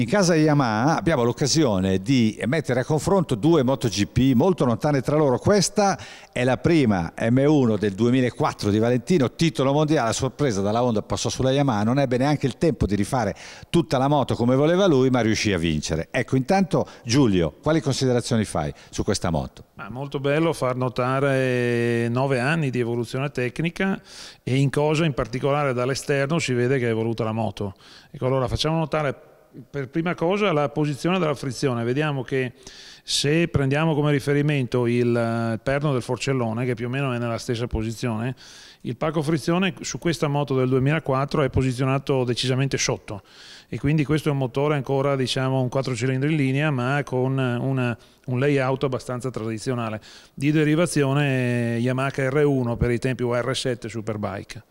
In casa Yamaha abbiamo l'occasione di mettere a confronto due MotoGP molto lontane tra loro. Questa è la prima M1 del 2004 di Valentino, titolo mondiale, a sorpresa dalla Honda passò sulla Yamaha, non ebbe neanche il tempo di rifare tutta la moto come voleva lui, ma riuscì a vincere. Ecco, intanto Giulio, quali considerazioni fai su questa moto? Ma molto bello far notare nove anni di evoluzione tecnica e in cosa in particolare dall'esterno si vede che è evoluta la moto. Ecco, allora facciamo notare per prima cosa la posizione della frizione, vediamo che se prendiamo come riferimento eh, il perno del forcellone, che più o meno è nella stessa posizione, il pacco frizione su questa moto del 2004 è posizionato decisamente sotto e quindi questo è un motore ancora diciamo un 4 cilindri in linea ma con una, un layout abbastanza tradizionale di derivazione eh, Yamaha R1 per i tempi o R7 Superbike.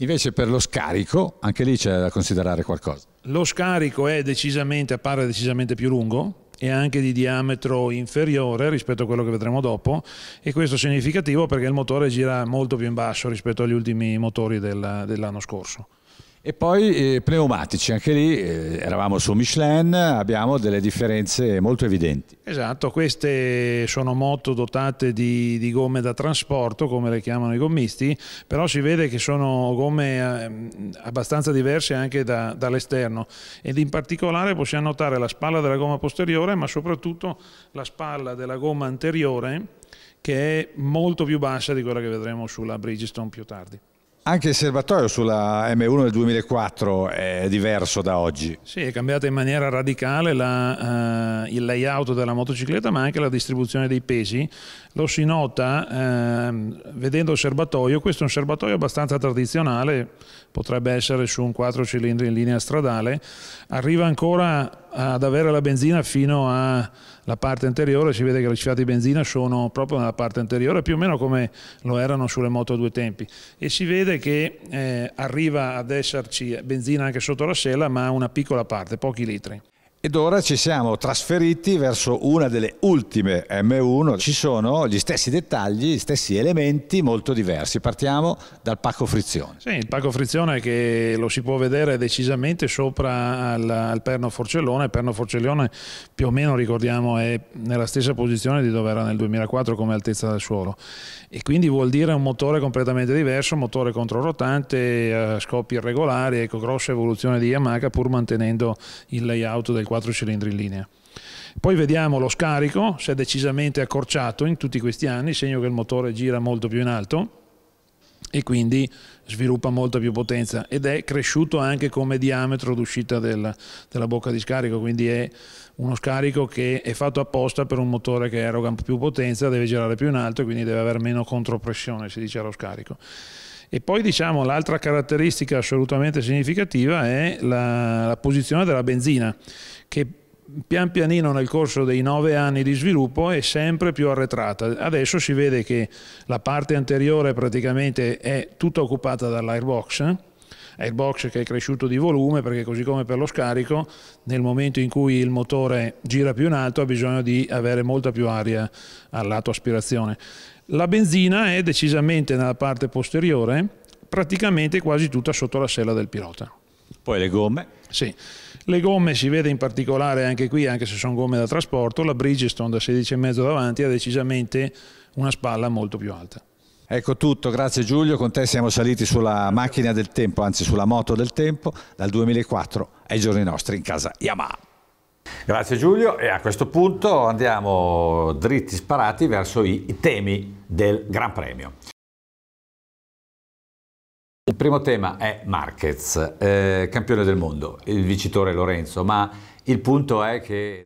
Invece per lo scarico anche lì c'è da considerare qualcosa. Lo scarico appare decisamente più lungo e anche di diametro inferiore rispetto a quello che vedremo dopo e questo è significativo perché il motore gira molto più in basso rispetto agli ultimi motori dell'anno scorso. E poi eh, pneumatici, anche lì eh, eravamo su Michelin, abbiamo delle differenze molto evidenti. Esatto, queste sono moto dotate di, di gomme da trasporto, come le chiamano i gommisti, però si vede che sono gomme eh, abbastanza diverse anche da, dall'esterno ed in particolare possiamo notare la spalla della gomma posteriore, ma soprattutto la spalla della gomma anteriore che è molto più bassa di quella che vedremo sulla Bridgestone più tardi. Anche il serbatoio sulla M1 del 2004 è diverso da oggi. Sì, è cambiata in maniera radicale la, eh, il layout della motocicletta, ma anche la distribuzione dei pesi. Lo si nota eh, vedendo il serbatoio. Questo è un serbatoio abbastanza tradizionale, potrebbe essere su un 4 cilindri in linea stradale. Arriva ancora ad avere la benzina fino alla parte anteriore, si vede che le ciclate di benzina sono proprio nella parte anteriore, più o meno come lo erano sulle moto a due tempi e si vede che eh, arriva ad esserci benzina anche sotto la sella ma una piccola parte, pochi litri. Ed ora ci siamo trasferiti verso una delle ultime M1. Ci sono gli stessi dettagli, gli stessi elementi molto diversi. Partiamo dal pacco frizione. Sì, il pacco frizione che lo si può vedere decisamente sopra al, al perno forcellone. Il perno forcellone più o meno ricordiamo è nella stessa posizione di dove era nel 2004 come altezza del suolo. E quindi vuol dire un motore completamente diverso, motore controrotante, a eh, scopi irregolari, ecco, grossa evoluzione di Yamaha pur mantenendo il layout del 4 quattro cilindri in linea. Poi vediamo lo scarico, si è decisamente accorciato in tutti questi anni, segno che il motore gira molto più in alto e quindi sviluppa molta più potenza ed è cresciuto anche come diametro d'uscita del, della bocca di scarico, quindi è uno scarico che è fatto apposta per un motore che eroga più potenza, deve girare più in alto e quindi deve avere meno contropressione, si dice allo scarico. E poi diciamo l'altra caratteristica assolutamente significativa è la, la posizione della benzina, che pian pianino nel corso dei nove anni di sviluppo è sempre più arretrata. Adesso si vede che la parte anteriore praticamente è tutta occupata dall'airbox, airbox che è cresciuto di volume perché così come per lo scarico nel momento in cui il motore gira più in alto ha bisogno di avere molta più aria al lato aspirazione la benzina è decisamente nella parte posteriore, praticamente quasi tutta sotto la sella del pilota. Poi le gomme? Sì. Le gomme si vede in particolare anche qui, anche se sono gomme da trasporto, la Bridgestone da 16,5 davanti ha decisamente una spalla molto più alta. Ecco tutto, grazie Giulio, con te siamo saliti sulla macchina del tempo, anzi sulla moto del tempo, dal 2004 ai giorni nostri in casa Yamaha. Grazie Giulio e a questo punto andiamo dritti sparati verso i temi del Gran Premio. Il primo tema è Marquez, eh, campione del mondo, il vincitore Lorenzo, ma il punto è che...